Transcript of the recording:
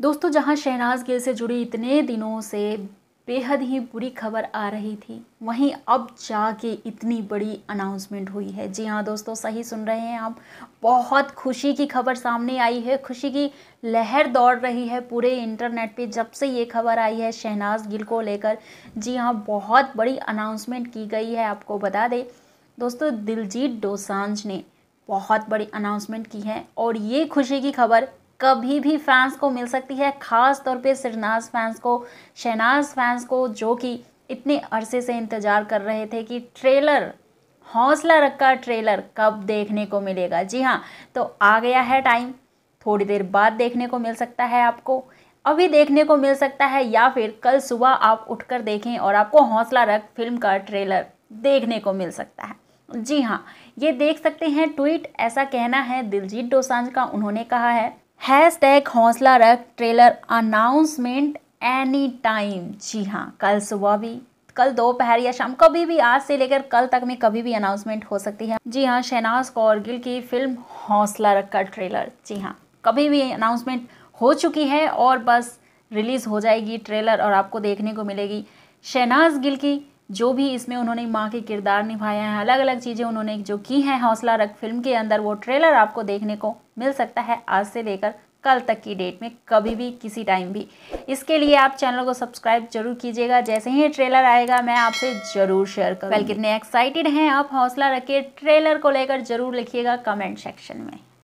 दोस्तों जहां शहनाज गिल से जुड़ी इतने दिनों से बेहद ही बुरी खबर आ रही थी वहीं अब जाके इतनी बड़ी अनाउंसमेंट हुई है जी हाँ दोस्तों सही सुन रहे हैं आप बहुत खुशी की खबर सामने आई है खुशी की लहर दौड़ रही है पूरे इंटरनेट पे जब से ये खबर आई है शहनाज गिल को लेकर जी हाँ बहुत बड़ी अनाउंसमेंट की गई है आपको बता दें दोस्तों दिलजीत दोसांझ ने बहुत बड़ी अनाउंसमेंट की है और ये खुशी की खबर कभी भी फैंस को मिल सकती है ख़ास तौर पे सिरनाज फैंस को शहनाज फैंस को जो कि इतने अरसे से इंतज़ार कर रहे थे कि ट्रेलर हौसला रखा ट्रेलर कब देखने को मिलेगा जी हाँ तो आ गया है टाइम थोड़ी देर बाद देखने को मिल सकता है आपको अभी देखने को मिल सकता है या फिर कल सुबह आप उठकर देखें और आपको हौसला रख फिल्म का ट्रेलर देखने को मिल सकता है जी हाँ ये देख सकते हैं ट्वीट ऐसा कहना है दिलजीत डोसांझ का उन्होंने कहा है hash hashtag Honsla Rakh trailer announcement any time जी हाँ कल सुबह भी कल दोपहर या शाम कभी भी आज से लेकर कल तक में कभी भी अनाउंसमेंट हो सकती है जी हाँ शहनाज कौर गिल की फिल्म हौसला रख का ट्रेलर जी हाँ कभी भी अनाउंसमेंट हो चुकी है और बस रिलीज़ हो जाएगी ट्रेलर और आपको देखने को मिलेगी शहनाज गिल की जो भी इसमें उन्होंने माँ के किरदार निभाए हैं अलग अलग चीज़ें उन्होंने जो की हैं हौसला रख फिल्म के अंदर वो ट्रेलर आपको देखने को मिल सकता है आज से लेकर कल तक की डेट में कभी भी किसी टाइम भी इसके लिए आप चैनल को सब्सक्राइब जरूर कीजिएगा जैसे ही ट्रेलर आएगा मैं आपसे जरूर शेयर करूँ कल कितने एक्साइटेड हैं आप हौसला रखिए ट्रेलर को लेकर जरूर लिखिएगा कमेंट सेक्शन में